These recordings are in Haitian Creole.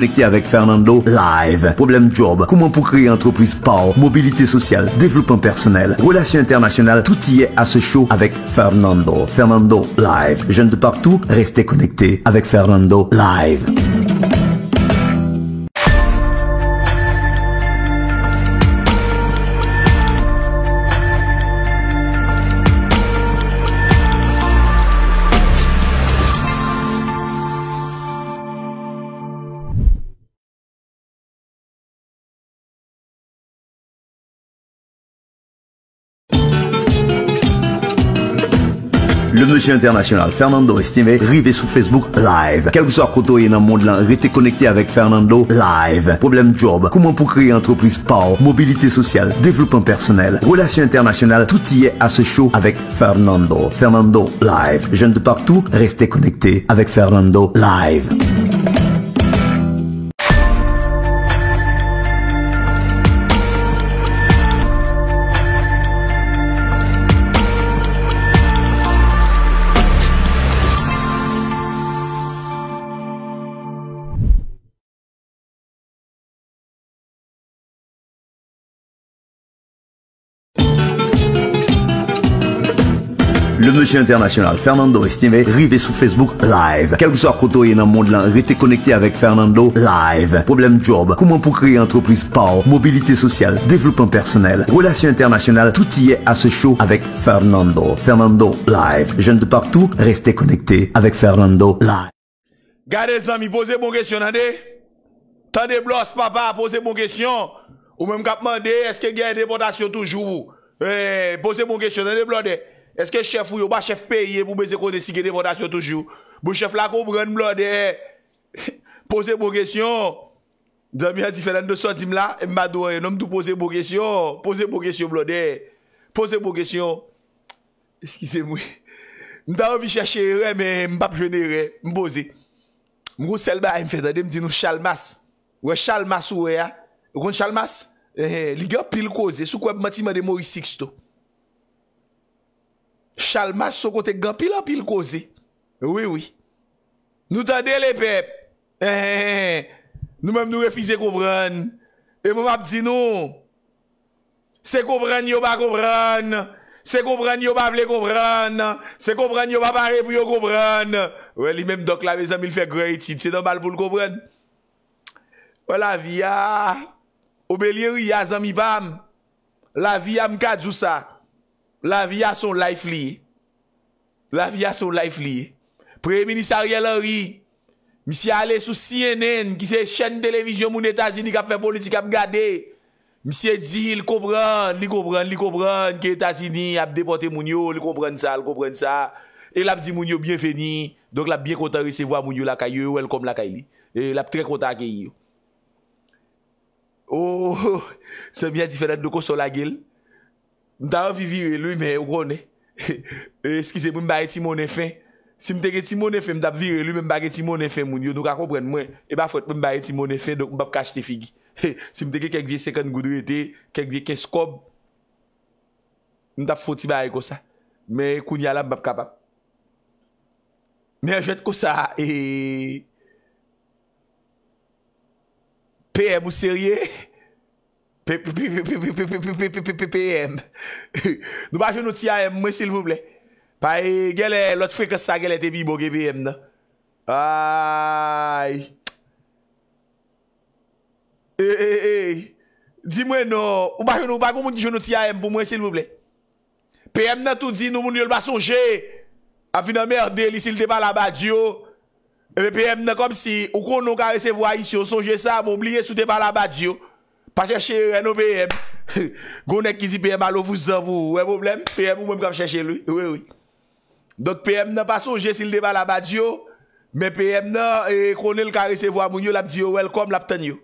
Connecté avec Fernando Live. Problème job, comment pour créer entreprise power, mobilité sociale, développement personnel, relations internationales, tout y est à ce show avec Fernando. Fernando Live. Jeune de partout, restez connecté avec Fernando Live. International, Fernando estimé. rivé sur Facebook live. Quel que soit côté dans le monde là, restez connecté avec Fernando live. Problème job, comment pour créer entreprise Power. mobilité sociale, développement personnel, relations internationales, tout y est à ce show avec Fernando. Fernando live. Jeunes de partout, restez connecté avec Fernando live. Relation International, Fernando Estime, rive sous Facebook live. Quel que soit côté dans le monde là, restez connecté avec Fernando live. Problème job, comment pour créer entreprise power, mobilité sociale, développement personnel, relation internationales, tout y est à ce show avec Fernando. Fernando live. Jeunes de partout, restez connectés avec Fernando live. Gardez amis, posez bon question, Tant de blosse, papa, posez bon question. Ou même qu'à demander, est-ce qu'il y a une déportation toujours? Eh, posez bon question, des Eske chef ou yo ba chef peye pou beze kone sike depotasyon toujou. Bo chef la koubren mlo de. Eh? Pose bo gesyon. Dwa mi a di fè la ndo sotim la, mba doye. Eh, non mdou pose bo gesyon. Pose bo gesyon mlo de. Eh. Pose bo gesyon. Eskize mwi. Mta wav vi chache re men mba prene re. Mbo ze. Mgo sel ba mfè ta dem di nou chalmas. We chalmas ou we ya. We kon chalmas. Li gen pil koze. Sou kwe mati mwa de mori six to. Chalmas so kote gwa pil an pil koze. Oui, oui. Nou tade eh, eh, eh, non. le pep. Ehehe. Nou mem nou refize koubran. E mou map di nou. Se koubran yo ba koubran. Se koubran yo ba ble koubran. Se koubran yo ba pare pou yo koubran. Ou e li mem dok la vezan mil fe kre ah. iti. Ti nan bal pou l koubran. Ou la viya. Ou beli riyazan ah, mi bam. La viya ah, m kadjousa. Ou la viya. La vi a son laif li. La vi a son laif li. Pre-ministar yal anri. Mi si ale sou CNN ki se chen televizyon moun etazini kap fe politik ap gade. Mi si e di il koubran, li koubran, li koubran ki etazini ap depote moun yo. Li koubran sa, li koubran sa. El ap di moun yo bienveni. Donk l ap bien kontan resevo a moun yo lakay yo. Welcome lakay li. El ap tre kontan akay yo. Oh, se mi a di fene doko sou la gel. Mta ap vi vire luy, mwen ou kone. Eskize pou mba geti mounen fe. Si mte geti mounen fe, mta ap vire luy, mwen mba geti mounen fe moun yo. Dou ka kompren mwen. E ba fote pou mba geti mounen fe, dok mba ap kache te figi. Si mte geti kek vie seken gudu ete, kek vie keskob. Mta ap fote si baje kosa. Mwen koun yala mba ap kapap. Mwen jwet kosa. E, P.M. ou serye. P.M. ou serye. P-P-P-P-P-P-P-P-P-P-P-P-P-P-P-P-PM Nupan joun nou ti a m, mwen se l vouble Paye, gelè, lot fwe kosa gelè te bi bo ke PM nan Aaaaaaay E-e-e-e Di mwen nou, upan joun nou, upan kou moun di joun nou ti a m pou mwen se l vouble PM nan tou di nou moun yon lba sonje Afi nan merde li, sil te bala badyo Epe PM nan kom si, ou kon nou ka resevwa isyo, sonje sa moun, moum blye sou te bala badyo Pa chèche yè nou PM. Gounè ki zi PM alo vou zavou. Ouè moublem? PM ou mwen kwa chèche luy. Ouè ouy. Dok PM nan pa sonje sil de bala badyo. Men PM nan e, kone l kare se vwa mounyo. Lam diyo welcome lapten yo.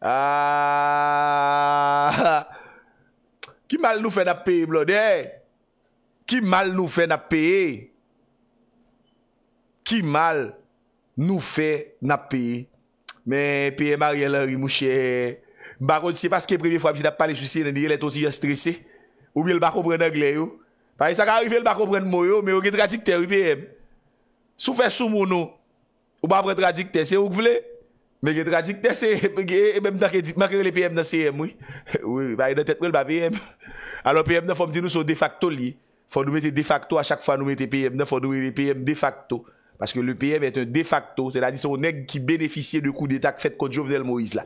Aaaaa. Ah, ki mal nou fè nap peye blode? Ki mal nou fè nap peye? Ki mal nou fè nap peye? Mais PM Ariel Henry, mon cher. Eh, bah, c'est parce que la première fois que pas parlé de ceci, il est aussi stressé. Ou bien bah, il va comprendre eh, l'anglais. Parce que ça arrive, il pas comprendre mon mais il a un traducteur, PM. Si vous faites sous mon ou pas après traducteur, c'est où vous voulez. Mais il y a un c'est. Eh, même dans le PM dans le CM, oui. Oui, il y a un tête, PM. Alors, PM, il faut me dire nous sommes de facto liés. Il faut nous mettre de facto à chaque fois que nous mettons PM. Il faut nous mettre PM de facto. Parce que le PM est un de facto, c'est-à-dire c'est un nègre qui bénéficie de coup d'état qui fait contre Jovenel Moïse là.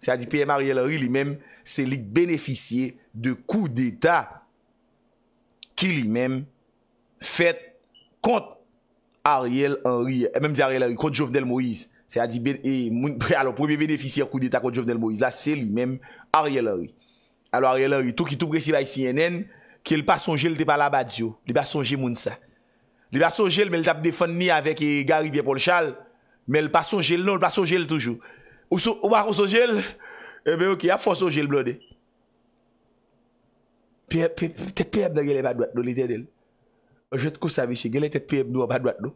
C'est-à-dire PM Ariel Henry lui-même, c'est lui qui bénéficie de coup d'état qui lui-même fait contre Ariel Henry. Elle eh, m'a même dit Ariel Henry, contre Jovenel Moïse. C'est-à-dire, le premier bénéficiaire de coup d'état contre Jovenel Moïse là, c'est lui-même Ariel Henry. Alors Ariel Henry, tout qui tout pressive à CNN, qui n'est pas son gèle de Palabadio, n'est pas son gèle Mounsa. Li la sojel, me l tap defon ni avek e Gary P. Paul Charles, me l pa sojel non, la sojel toujou. Ou wak ou sojel, ebe eh ok, ap fos sojel blode. Tet PM nan gyele pa dwat nou, li ten el. Ou jwet kousa vise, gyele tet PM nou pa dwat nou.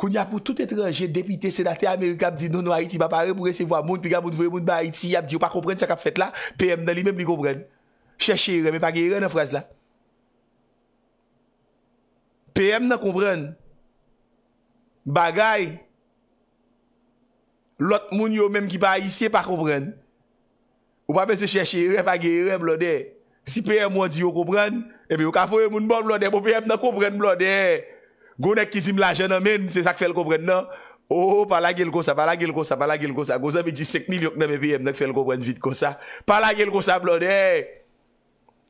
Koun ya pou tout etre jen depite senate amerika, ap di nono non, Haiti, pa pare pou rese vo a moun, pi gwa moun vwe moun ba Haiti, ap di ou pa kompren se kap fet la, PM nan li menm li kompren. Cheche yre, me pa geyre nan fraz la. PM nan koubren, bagay, lot moun yo menm ki pa a isye pa koubren, ou pa pe se chèche irep a ge irep blode, si PM wadi yo koubren, epi ou ka foye moun bon blode, bo PM nan koubren blode, gounèk ki zim la jè nan men, se sa k fèl koubren nan, oho pala gel kousa, pala gel kousa, pala gel kousa, gousa mi di sek mil yok nanme PM nan k fèl koubren vide kousa, pala gel kousa blode,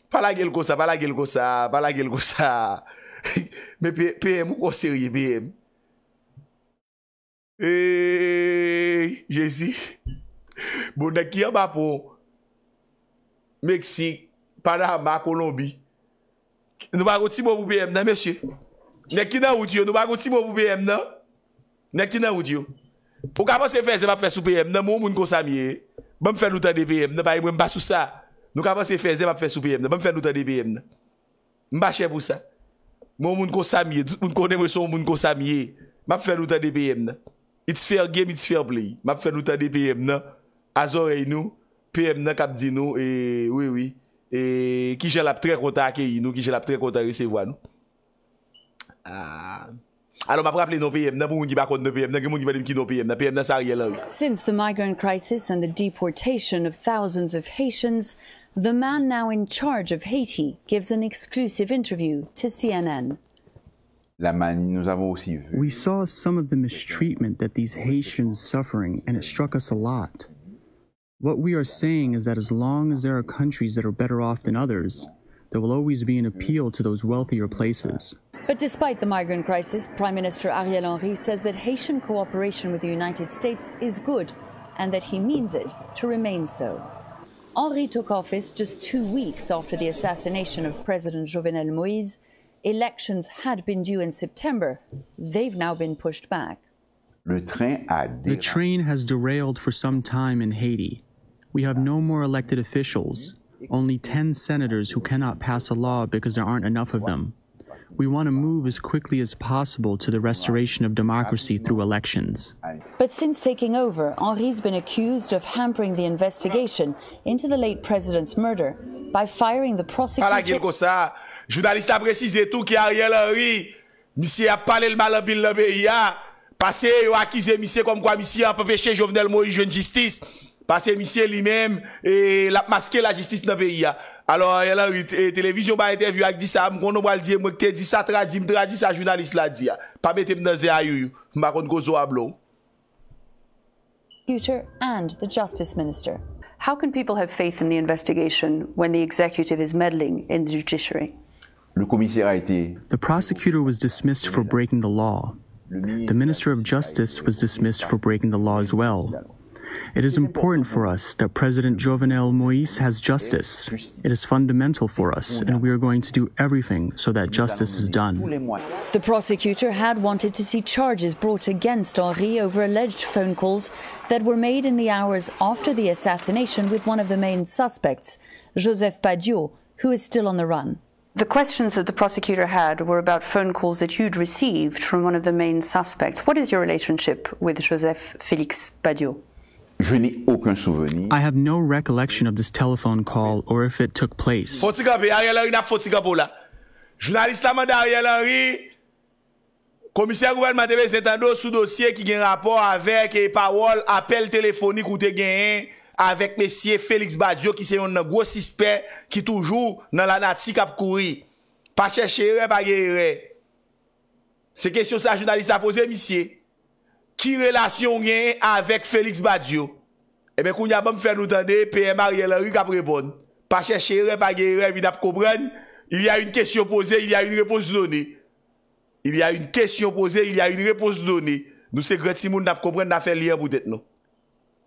pala gel kousa, pala gel kousa, pala gel kousa, pala gel kousa, Mè P.M. ou O.C.R.I. P.M. E.J. Jezi Bon neki yon bapou Mèksik Parama, Kolombi Nou bagouti moun pou P.M. nan mèche Nèki nan ou diyo nou bagouti moun pou P.M. nan Nèki nan ou diyo Nou kapansè fè zè bap fè sou P.M. nan Moun moun kon sa miye Mwen fè loutan de P.M. nan Mwen basou sa Nou kapansè fè zè bap fè sou P.M. nan Mwen fè loutan de P.M. nan Mwen basè pou sa Bon, moun moun konsamiye, moun konem wè son moun konsamiye, map fè loutan de P.M. na. It's fair game, it's fair play. Map fè loutan de P.M. na. Azore inou, P.M. na kap di nou, e wè wè, e ki jel ap tre konta ake inou, ki jel ap tre konta resevwa nou. Ah. Alon map rapple nou P.M. na, moun yi bakon nou P.M. na, gen moun yi bakon nou P.M. na, P.M. na sa riyel anou. Since the migrant crisis and the deportation of thousands of Haitians... The man now in charge of Haiti gives an exclusive interview to CNN. We saw some of the mistreatment that these Haitians suffering, and it struck us a lot. What we are saying is that as long as there are countries that are better off than others, there will always be an appeal to those wealthier places. But despite the migrant crisis, Prime Minister Ariel Henry says that Haitian cooperation with the United States is good and that he means it to remain so. Henri took office just two weeks after the assassination of President Jovenel Moïse. Elections had been due in September. They've now been pushed back. The train has derailed for some time in Haiti. We have no more elected officials, only 10 senators who cannot pass a law because there aren't enough of them. We want to move as quickly as possible to the restoration of democracy through elections. But since taking over, Henri's been accused of hampering the investigation into the late president's murder by firing the prosecutor. Fala gen kosa, jounalist apresize tout ki ari el Henri, misi ap pale l malabil nabey ya, pase yo akize misi kom kwa misi ap peche jovenel mou yu jwen jistis, pase misi li men, e lap maske la jistis nabey ya. Alo ari el Henri, e, televizyon ba etev yu ak disa, mkono mwal diye mwek te disa tradi, mtradi sa jounalist la diya. Pame te mnaze ayou, mma kon gozo ablon. prosecutor, and the justice minister. How can people have faith in the investigation when the executive is meddling in the judiciary? The prosecutor was dismissed for breaking the law. The Minister of Justice was dismissed for breaking the law as well. It is important for us that President Jovenel Moise has justice. It is fundamental for us, and we are going to do everything so that justice is done. The prosecutor had wanted to see charges brought against Henri over alleged phone calls that were made in the hours after the assassination with one of the main suspects, Joseph Padiot, who is still on the run. The questions that the prosecutor had were about phone calls that you'd received from one of the main suspects. What is your relationship with Joseph Félix Padio? Je n'ai aucun souveni. I have no recollection of this telephone call or if it took place. Foti kapi, Ariel Henry nap foti kapi ou la. Jounalist la man de Ariel Henry, komisyen gouvernement TV St-Ando sous dossier ki gen rapport avek e pawol apel telefonik ou te gen en avek mesye Felix Badiou ki se yon nan gwo sispe ki toujou nan la nati kap kouri. Pa cheche re, pa ger re. Se kesyon sa jounalist la pose misye. Ki relasyon gen avèk Félix Badiou? E eh mè kou nyabèm fè nou danè, P.M.R. yè lè rik ap repon. Pa chè chè rè, pa gè rè, mi nap kobren, il yè yon kesyon pose, il yè yon repose zonè. Il yè yon kesyon pose, il yè yon repose zonè. Nou sekret si moun nap kobren, na fè liè mou det nou.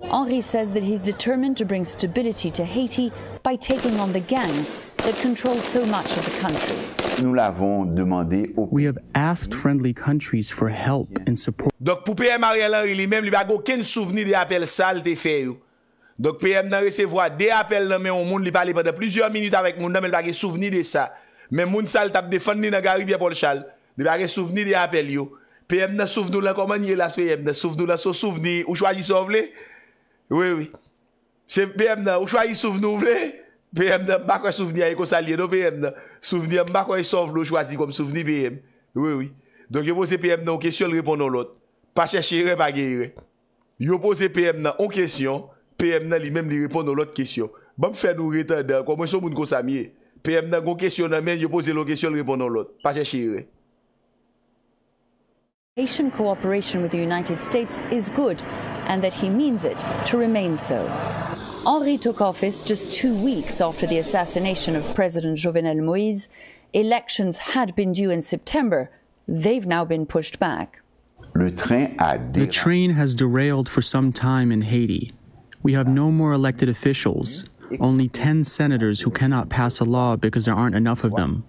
Henri says that he's determined to bring stability to Haiti by taking on the gangs that control so much of the country. Nou lavon demande ok. We have asked friendly countries for help and support. Dok pou PM Ariel Harili, mem li bag oken souveni de apel sal te feyo. Dok PM nan resevoa de apel nan men, ou moun li pale pa de plizyon minit amek moun nan, men bag e souveni de sa. Men moun sal tap defan ni nan garib ya polchal. Men bag e souveni de apel yo. PM nan souveni la komanyel as PM nan, souveni la souveni, ou chwa ji souveni? Oui, oui. Se PM nan, ou chwa ji souveni ou vle? Oui, oui. PM nan bakwa souveni a yon konsa liye, nou PM nan, souveni a bakwa yon sov lo chwazi kom souveni PM. Oui, oui. Donk yo pose PM nan yon kesyon, l repon nou lot. Pache cheyre pa geyre. Yo pose PM nan yon kesyon, PM nan li menm li repon nou lot kesyon. Bap fè nou reta da, konwen sou moun konsa miye. PM nan yon kesyon nan men, yo pose yon kesyon, l repon nou lot. Pache cheyre. ...cooperation with the United States is good, and that he means it to remain so. Henri took office just two weeks after the assassination of President Jovenel Moïse. Elections had been due in September. They've now been pushed back. The train has derailed for some time in Haiti. We have no more elected officials, only 10 senators who cannot pass a law because there aren't enough of them.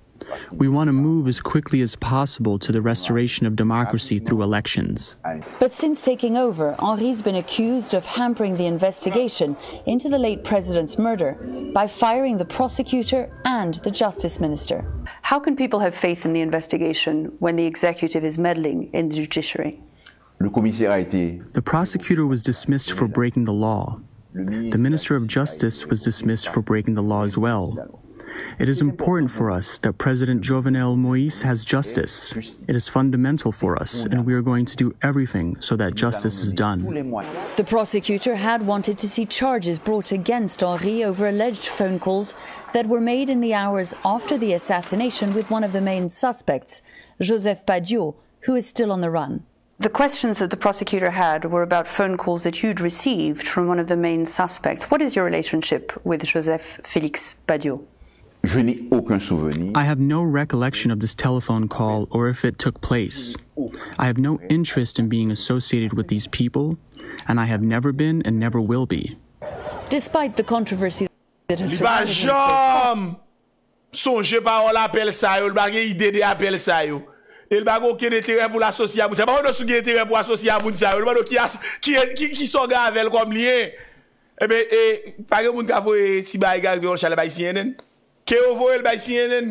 We want to move as quickly as possible to the restoration of democracy through elections. But since taking over, Henri's been accused of hampering the investigation into the late president's murder by firing the prosecutor and the justice minister. How can people have faith in the investigation when the executive is meddling in the judiciary? The prosecutor was dismissed for breaking the law. The Minister of Justice was dismissed for breaking the law as well. It is important for us that President Jovenel Moise has justice. It is fundamental for us, and we are going to do everything so that justice is done. The prosecutor had wanted to see charges brought against Henri over alleged phone calls that were made in the hours after the assassination with one of the main suspects, Joseph Padiot, who is still on the run. The questions that the prosecutor had were about phone calls that you'd received from one of the main suspects. What is your relationship with Joseph Félix Padio? Je n'ai aucun souveni. I have no recollection of this telephone call or if it took place. I have no interest in being associated with these people, and I have never been and never will be. Despite the controversy... Li ba jom sonje parol apel sa yo, li ba gen ide de apel sa yo. Li ba go kene teren pou l'asosye a moun sa yo. Li ba jom sonje parol apel sa yo, li ba gen ide de apel sa yo. Kè ou vò el bay siyen nen,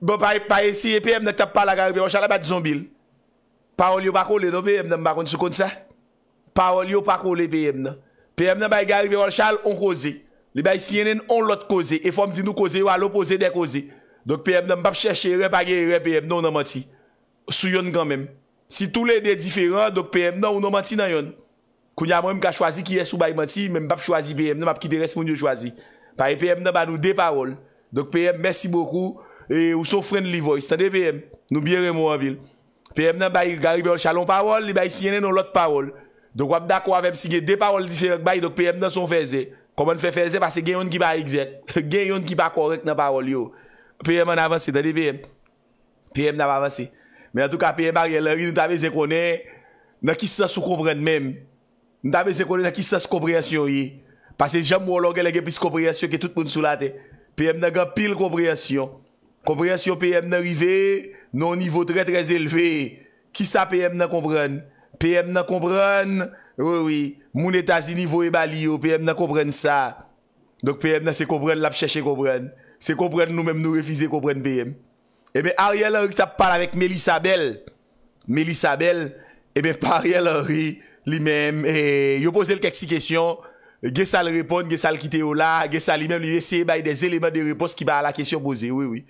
bo paye siye PM nan kè tap pala gari vè yon chal apat zon bil. Parol yon pa kòle nou PM nan mbakon sou kon sa. Parol yon pa kòle PM nan. PM nan bay gari vè yon chal, on kòze. Le bay siyen nen, on lot kòze. E fòm di nou kòze, yon alopòze de kòze. Dok PM nan mbap chèche repa gey repa PM nan ou nan manti. Sou yon kanmèm. Si tou lè de diferan, dok PM nan ou nan manti nan yon. Kou nyamon yon ka chwazi ki yè sou bay manti, mbap chwazi PM nan mbap ki de res moun yon chw Dok P.M. mersi boku e, ou sou friendly voice. Tade P.M. nou biyere mou avil. P.M. nan bayi garibe ou chalon parol, li bayi siyene nou lot parol. Dok wap dako avem si gey de parol diferent bayi, dok P.M. nan son feze. Komon fe feze pase gen yon ki pa egzek. Gen yon ki pa korek nan parol yo. P.M. nan avansi, tade P.M. P.M. nan avansi. Men an tou ka P.M. a rielari, nou tave zekone, nou tave zekone, nou tave zekone, nou tave zekone, nou tave zekone, nou tave zekone, nou tave zekone, nou tave zek PM nan gan pil kompryasyon. Kompryasyon PM nan rive, nan non, nivou tre trez elve. Ki sa PM nan kompren? PM nan kompren? Ouwi, moun etasi nivou e bali yo, oh, PM nan kompren sa. Dok PM nan se kompren, lap chèche kompren. Se kompren nou menm nou refize kompren PM. Eme eh Ariel Henry tap pala vek Melissa Bell. Melissa Bell, eme eh par Ariel Henry, li menm, yo pose l kèksi kèsyon, Ge sa l repon, ge sa l kite yo la, ge sa li men li yeseye baye des elemen de repos ki ba la kesyon boze, oui, oui.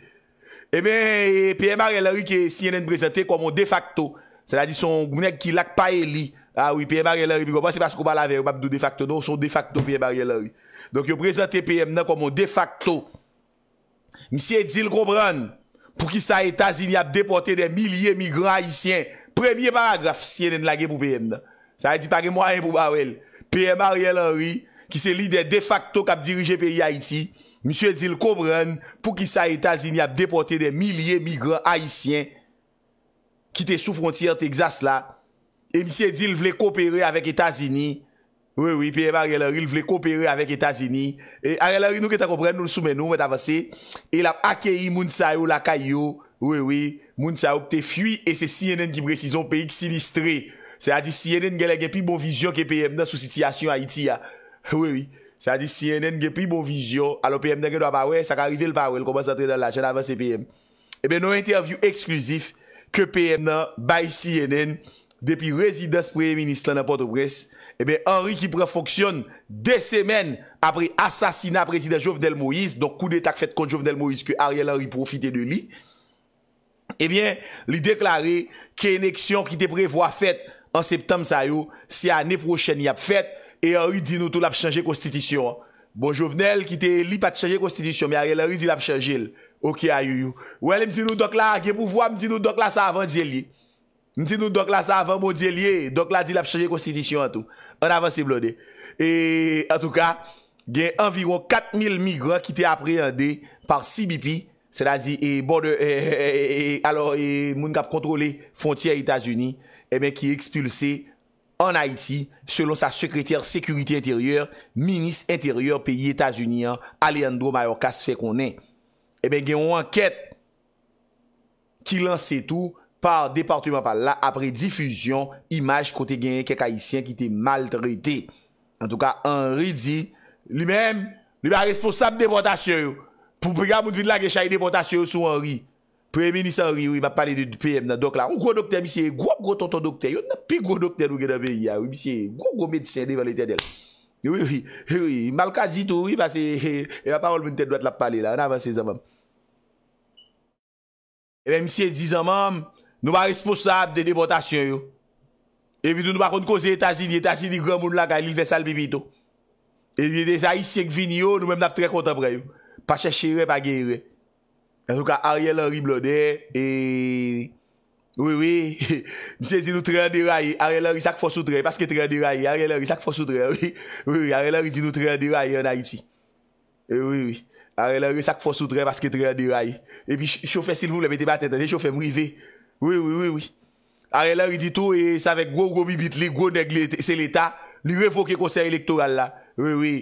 Emen, eh PM Marie-Laurie ke CNN prezente komo de facto, sa la di son gounèk ki lak pae li, ah oui, PM Marie-Laurie, bo, ba se pasko ba la ver, bab do de facto nou, son de facto PM Marie-Laurie. Donk yo prezente PM nan komo de facto, mi siye di l kombran, pou ki sa etaz il y ap depote de milie migran hisyen, premye paragraf CNN lage pou PM nan. Sa la di pari mwaen pou ba wel. P.M. Ariel Henry, ki se lide de facto kap dirije peyi Haiti, msye dil kobren pou ki sa Etasini ap depote de milye migran Haitien ki te sou frontiere Texas la, e msye dil vle kopere avèk Etasini, wè wè, P.M. Ariel Henry, vle kopere avèk Etasini, e Ariel Henry nou ke ta kobren, nou sou men nou, mwen ta vase, e l ap akeyi moun sa yo la kayo, wè wè, moun sa yo ki te fwi e se CNN ki bre si zon peyi ki sinistre, Se a di CNN gelè gen pi bon vizyon ke PM nan sou sitiyasyon Haiti ya. Oui, oui. Se a di CNN gelè gen pi bon vizyon, alò PM nan gen do apawè, sa kan rive l'pawè, l'koman sa tre nan l'ajen avan se PM. Eben, eh nou interview eksklusif ke PM nan, by CNN, depi rezidans pre-eministan nan Port-au-Bresse, eben, eh Henri ki pre-foksyon de semen apre asasina prezident Jovenel Moïse, donk kou de tak fèt kon Jovenel Moïse ke Ariel Henri profite de li. Eben, li deklare ke eneksyon ki te prevoa fèt An septem sa yo, se ane prochen yap fet, e an yi di nou tou lap chanje konstitisyon. Bon, jovenel ki te li pat chanje konstitisyon, mi a yel an yi di lap chanje. Ok, ayo yo. Wel, m di nou dok la, ge pou vwa, m di nou dok la sa avan diye li. M di nou dok la sa avan bon diye li, dok la di lap chanje konstitisyon an tou. An avan se blode. En tou ka, gen enviro 4 mil migran ki te apreande par CBP, se la di, moun kap kontrole fonti an Itajuni, Emen eh ki ekspulse en Haiti selon sa sekretier sécurité intérieure, ministre intérieure, pays Etats-Unis, Alejandro Mallorca se fè konen. Eh Emen gen yon anket ki lanse tou par departement par la apre difusion, imaj kote gen yon kèk Haitien ki te maltreté. En tout ka, Henri di, li men, li men responsable déportasyon yo. Pou prega moun vin la gen chaye déportasyon yo sou Henri. Pré-eminisanri, wè, m ap pale eh de PM nan dok la. O gro dokter, misye, gro gro ton ton dokter. Yo nan pi gro dokter nou genan beyi ya, wè, misye. Gro gro medsè de valete del. Yo wè wè, yo wè, mal ka zito wè, basè, yo wè pa wòl moun tèdouat la pale la. Nan avansè zan mam. E mè misye, zizan mam, nou wè responsab de debotasyon yo. E bi nou wè konn kose Etasini. Etasini, grò moun la, gali, l'ilve salbibi to. E bi, desa, isek vini yo, nou mè m nap tre kontabre yo. Pa chèche yoy, En sou ka Ariel Henry blode, eee, eh, wè wè, mi se di nou tre an deraye, Ariel Henry sak fòs ou tre, paske tre an deraye, Ariel Henry sak fòs ou tre, wè wè, Ariel Henry di nou tre an deraye an Haiti. E eh, wè wè, Ariel Henry sak fòs ou tre, paske tre an deraye, e pi choufe silvou le pete batte, e choufe mrive, wè wè wè wè. Ariel Henry di tou, e sa vek gwo gwo mi bitle, gwo negle, se l'Etat, li revoke konser elektoral la, wè wè,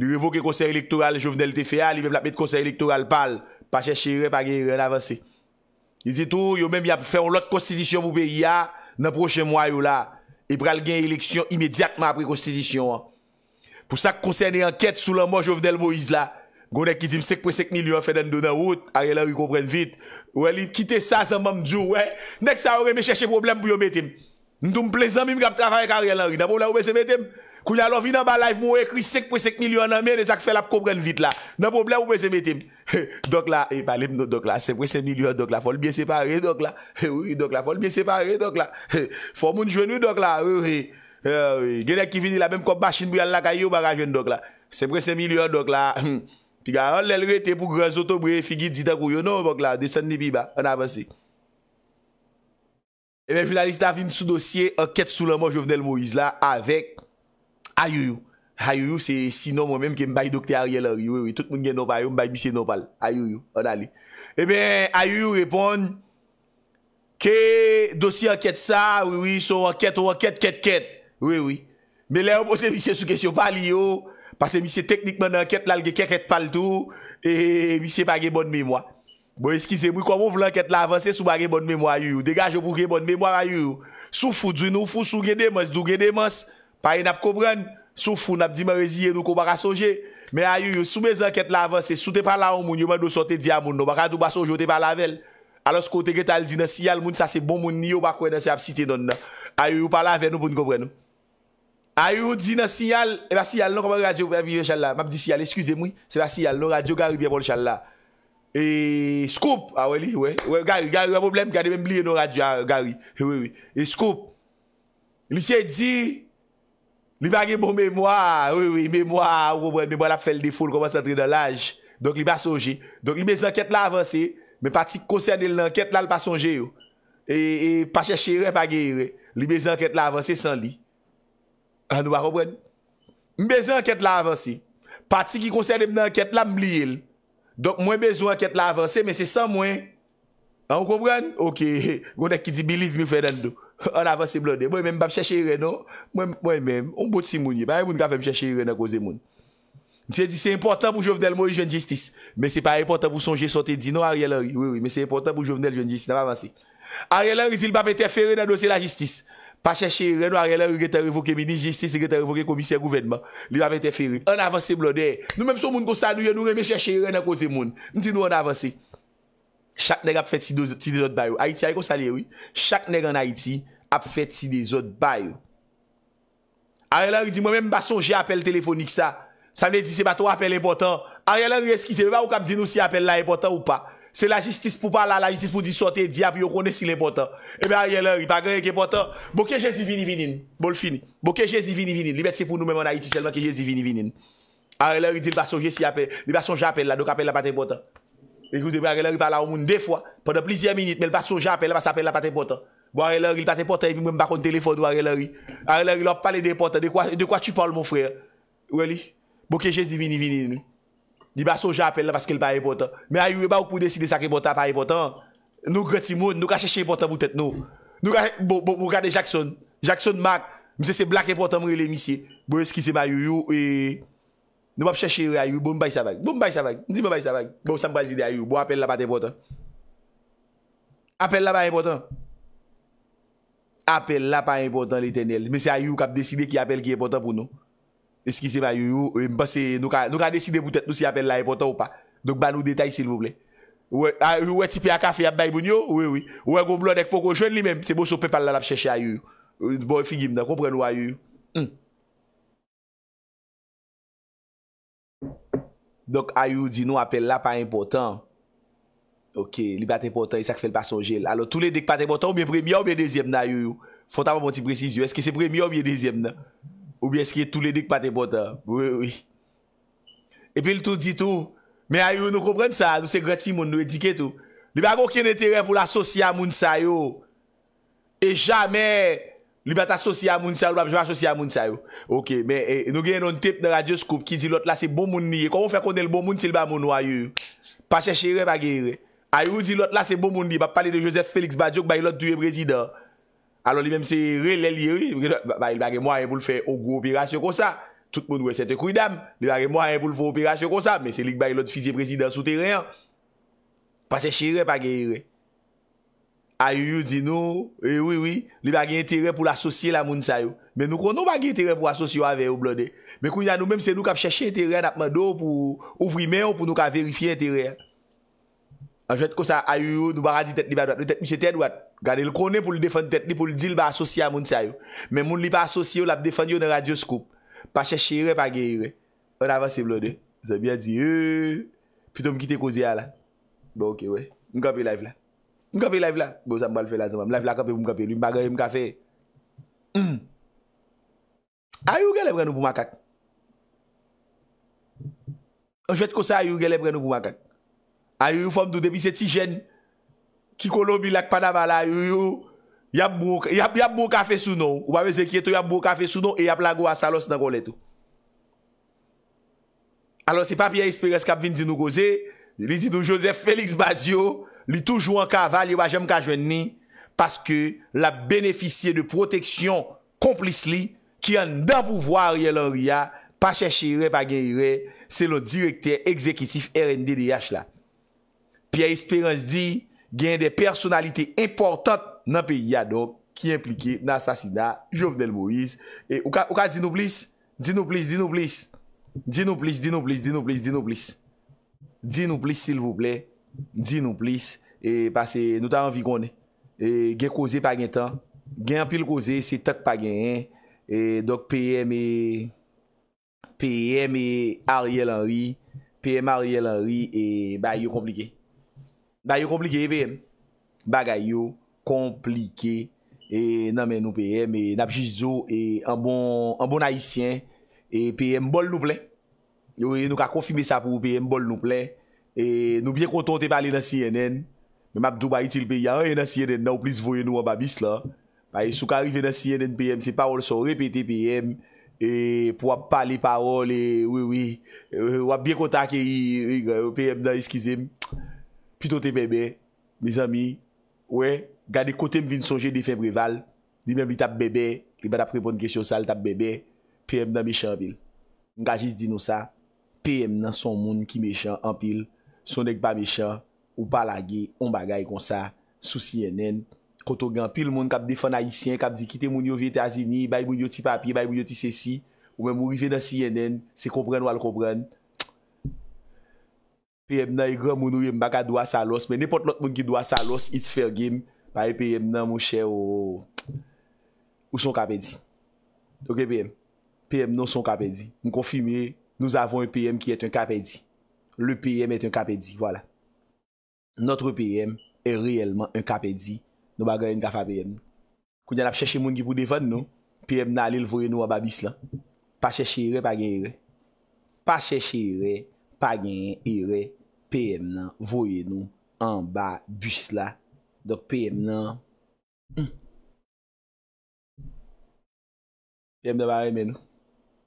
li revoke konser elektoral, jovenel te feal, i mèm la pete konser elektoral pal. pas chercher pas guérir avancée. il dit tout yo même y a fait une autre constitution pour le pays dans dans prochain mois ou là il une gagner élection immédiatement après la constitution hein. pour ça concerne l'enquête sous la mort Jovenel Moïse là gens qui dit 5.5 millions fait dans la route, Ariel Henry comprend vite. Ouais, il quitte ça sans même dire, ouais. Nek ça aurait me chercher problème pour yo mettre. Nous plaisant même qui travailler avec Ariel Henry. D'abord là où se mettre. Kou la lovi nan ba live mou e kri sek presek milyon nan men, e zak fel ap kompren vit la. Nan problem ou prese metem. Dok la, e pale mnou, dok la, seprese milyon, dok la, folbyen separe, dok la, folbyen separe, dok la, folmoun jwenou, dok la, eh, genek ki vini la menm kop bashin bou yal lakay yo bagajen, dok la, seprese milyon, dok la, pi ga an lel rete pou grezoto bou ye figi dzita kou yonon, bok la, desan nipi ba, an avansi. E men finalista vin sou dosye, an ket sou laman Jovenel Moiz la, avek, Ayuyou, ayuyou se sino mwen menm ke mbay dokte a rye la woy, woy woy, tout mwen gen nou pa yoy, mbay bisye nou pal, ayuyou, odali. E ben, ayuyou repon, ke dosye anket sa, woy woy, so anket, woy anket, anket, anket, woy woy. Me le yo pose bisye sou kesyon pali yoy, pase bisye teknikman anket lalge keket pal tou, e bisye bagye bon memwa. Bo eskize mwen, kwa mwen vle anket la avanse sou bagye bon memwa yoy, degaj yo bouge bon memwa yoy, sou foudzou nou foudzou genemans, dougenemans. Pari nap kobren, sou foun ap di me reziye nou kon baka soje. Me ayou sou me zan ket lavan, se sou te pala ou moun, yon man nou sote diya moun nou. Bakan dou baso, jote pala vel. Alos kote gret al di nan siyal moun, sa se bon moun ni yo bakwen nan se ap site non nan. Ayou pala ven nou bon kobren nou. Ayou di nan siyal, e ba siyal nou koma radio, e mab di siyal, eskuse moui. Se ba siyal, nou radio gari biye bol chal la. E skup, a weli, we, gari, we problem, gari men blie nou radio gari. E, e skup, li se di... Li ba ge bon memwa, wè wè, memwa, wè wè, mè bon ap fèl de foul koman se antre de l'aj. Donk li ba sonje. Donk li bezen anket la avanse, mè pati ki konsen el nan anket la l'pasonje yo, e pa chè chè rè pa ge, wè, li bezen anket la avanse san li. An wè wè wè wè wè. Mè bezen anket la avanse, pati ki konsen el nan anket la mli el, donk mwen bezen anket la avanse, mè se san mwen. An wè wè wè wè wè. Ok, wè wè wè wè wè. On avanse blode, mwen men mbap chache ire no, mwen men, mwen mbote si mounye, mwen moun gavem chache ire na kouse moun. Nse di se importan pou jovenel moun yon jistis, men se pa importan pou sonje sote di, non a riyalari, wou wou, men se importan pou jovenel jon jistis, nan avanse. A riyalari, zil bab enteferi nan dosi la jistis, pa chache ire no, a riyalari, gete revoke mini jistis, gete revoke komisyen gouvenman, li bab enteferi. On avanse blode, nou menm sou moun konsa nou yon, nou reme chache ire na kouse moun, nse di nou an avanse. Chak neg ap fè ti de zot bayou. Haiti a yon salye wè. Chak neg an Haiti ap fè ti de zot bayou. A yon lè wè di mwen mèm bason jè apèl telefonik sa. Sa mè di se baton apèl lè botan. A yon lè wè eski se mè mèm ou kap di nou si apèl la lè botan ou pa. Se la jistis pou pa la la jistis pou di sote di apèl yo kone si lè botan. E mè a yon lè wè yon pagè yon ke botan. Bo kè jè zi vini vinin. Bol fini. Bo kè jè zi vini vinin. Li bet se pou nou mèm an Haiti selman ke jè zi v Écoutez, Barrel, il parle au monde deux fois, pendant plusieurs minutes, mais il passe au j'appelle, il passe appel, pas important. Barrel, il pas important, et puis même pas compte téléphone, Barrel. Barrel, il pas les portes, de quoi, de quoi tu parles, mon frère? Oui, bon, que Jésus vini, vini, Il passe son j'appelle, parce qu'il pas important. Mais aïe, pas bah, pour décider ça qui est important, pas important. Hein. Nous, grand monde, nous, chercher important pour tête, nous. Nous, bon, bon, regardez Jackson. Jackson Mac, monsieur, c'est black important, moi, les messieurs. Bon, est-ce que c'est ma et, Nou ap chèche ayou, bon mbay savag. Bon mbay savag, di mbay savag. Bon, sa mbay zide ayou, bon apel la pa te potan. Apel la pa e potan. Apel la pa e potan, l'Eternel. Men se ayou kap deside ki apel ki e potan pou nou. Eskise mbay ayou, nou ka deside poutet nou si apel la e potan ou pa. Donk ba nou detay sil mbouble. Ou e tipi a kafe ap bayboun yo, ou e ou e. Ou e gom blodek poko jwen li men, se bo sou pe pala la ap chèche ayou. Bon, figim nan, kompren nou ayou. Hmm. Donk ayou di nou apel la pa impotant. Ok, li bat impotant, isa ki fel pa sonjel. Alo, tout le dik pat impotant, ou mi e premio ou mi e dezyem nan ayou? Fon ta pa pon ti preziz yo. Eske se premio ou mi e dezyem nan? Ou mi eske tout le dik pat impotant? Oui, oui. Epe l tout di tout. Men ayou nou kompren sa. Nou se greti moun nou edike tout. Li bago ki en etere pou la sosya moun sa yo. E jamè... Li ba ta sosya moun sa yo, bap jwa sosya moun sa yo. Ok, men eh, nou gen yon tep de Radio Scoop ki di lot la se bon moun niye. Komo fè konde l bon moun si l ba moun wanyou? Pase che re bagay re. Ayou di lot la se bon moun niye, bap pale de Joseph Félix Badiouk bayi lot dwe prezidant. Alon li menm se re lè li re, bayi l bagay moun an pou l fè ogou operasyon kon sa. Tout moun wè se te kouy dam, li bagay moun an pou l fè operasyon kon sa. Mè se lik bayi lot fizye prezidant soute re an. Pase che re bagay re. Ayu yu di nou, e wii wii, li ba gen yi tere pou l'asosye la moun sa yu. Men nou kon nou ba gen yi tere pou l'asosye yo ave yo blode. Men kou yan nou menm se nou kap cheshe yi tere nap ma do pou ouvri men yo pou nou ka verifiye yi tere. An jwet kon sa ayu yu nou ba radi tete li ba dwat. Li tete li se tete dwat. Gane l konen pou l defan tete li pou l di l ba asosye la moun sa yu. Men moun li pa asosye yo la p defan yo nan radio scoop. Pa cheshe yi re pa gen yi re. On avan se blode. Zou biya di yi. Pito mkite koziya Mkape laif la, go sa mbal fe la zanman, laif la kape mkape, li mbaga e mkape hmm. Ayou gale bre nou pou makak Anjwet kosa ayou gale bre nou pou makak Ayou yu fom do debi se ti jen Ki kolomi lak panama la, ayou yu Yap bou kafe sunon, wame zekye tou yap bou kafe sunon E yap la go a salos nan kon leto Alon se papye experience kap vin di nou goze Li di nou Josef Felix Badiou li toujou an ka vali wajem kajwen ni, paske la benefisye de proteksyon komplis li, ki an nan pouvwa arye lor ya, pa chèche yre pa gen yre, se lo direkter ekzekitif RNDDH la. Pi a esperans di, gen de personalite importat nan pe yadok ki implike nan sasina Jovenel Moïse. E, ou ka di nou plis? Di nou plis, di nou plis. Di nou plis, di nou plis, di nou plis. Di nou plis, di nou plis, di nou plis. Di nou plis, e pase nou ta anvi kone. E gen koze pa gen tan, gen anpil koze se tok pa gen en. E dok PM e Ariel Henry, PM Ariel Henry e bayo komplike. Bayo komplike e PM. Bagayo, komplike, e nanmen nou PM e napjizou e anbon bon, haisyen. E PM bol nou plen. Yo e nou ka konfime sa pou PM bol nou plen. E nou bye konton te pale na CNN, men map duba itil pe ya an e na CNN nan ou plis voyen nou an babis la, paye sou ka arrive na CNN PM, se parol son, repete PM, e pou ap pale parol, e oui, oui, e, wap bye kontak e, e, e PM nan eskizem, pi ton te pebe, miz ami, we, gade kote m vin sonje defen breval, di men bi tap bebe, li bad ap repon kesyon sal tap bebe, PM nan mechan vil. Nga jis di nou sa, PM nan son moun ki mechan an pil, Son dek pa mechan, ou pa lage, on bagay kon sa, sou CNN. Koto gen, pil moun kap defan ayisyen, kap di kite moun yo vye tazini, bay moun yo ti papi, bay moun yo ti sesi. Ou men mou vive dan CNN, se kompren wale kompren. PM nan yi e gran moun ou yi e mbaka dwa salos, men nepot lot moun ki dwa salos, it's fair game. Bay PM nan moun chè ou... Ou son kapèdi. Ok PM, PM nan son kapèdi. Mou konfime, nou avon yi PM ki et un kapèdi. Le PM et yon kapedji, wala. Notre PM e reyelman yon kapedji. Nou bagan yon gafa PM. Kou nyan ap chèche moun ki pou devan nou, PM nan alil voye nou wababis la. Pa chèche yore, pa gen yore. Pa chèche yore, pa gen yore. PM nan voye nou anbabis la. Dok PM nan... PM hmm. nan bar eme nou.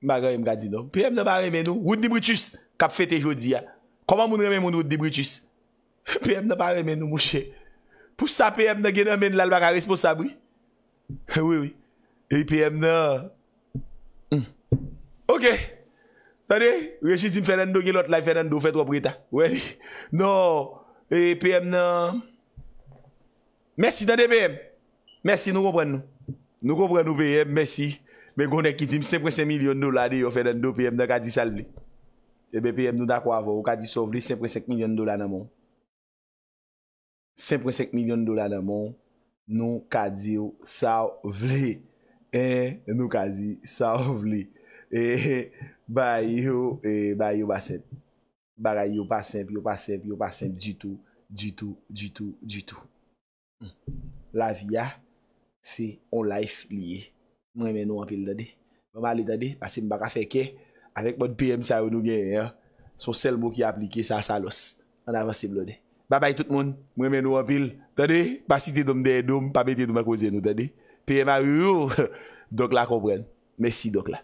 Bagan yon gadi nou. PM nan bar eme nou. Wout ni mwitus kap fete jodi ya. Koman moun remen moun wote di britis? PM nan pa remen nou mwoshe. Pou sa PM nan genan men lal baka responsabli? He woi woi. E PM nan. Hmm. Ok. Tade, rejitim fè non. e nan do ki lot la fè nan do fè tro prita. Wè li. Nou. E PM nan. Mèsi tade PM. Mèsi nou kòpren nou. Nou kòpren nou PM. Mèsi. Mè konè kitim se pre se milyon do la di yo fè nan do PM nan kadi sal li. E bèpèm nou da kwa vò, ou ka di sou vli 5,5 milyon dola nan moun. 5,5 milyon dola nan moun, nou ka di sou vli. E nou ka di sou vli. E bayi yo, eh, e bayi yo basèp. Baga yo pasèp, yo pasèp, yo pasèp, di tout, di tout, di tout, di tout. Hmm. La viya, se on life liye. Mwen men nou anpil dadi. Mwen mali dadi, pasèp baka feke, Awek moun PM sa yo nou gen, yo. Son sel moun ki aplike sa sa los. An avansib lo de. Babay tout moun. Mwen men nou apil. Tade, pasi te dom de dom, pa bete te dom akose nou, tade. PM a yu, dok la kompren. Mesi dok la.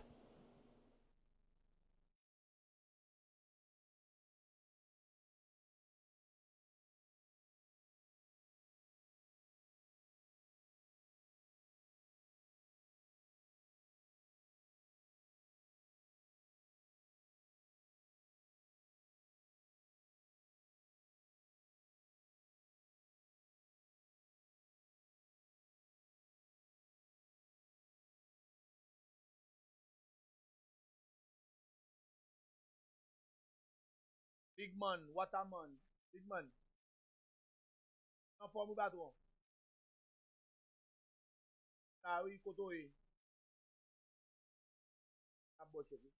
Big man, wata man, big man. An fwa mou gato an. Tari koto e. An bote e.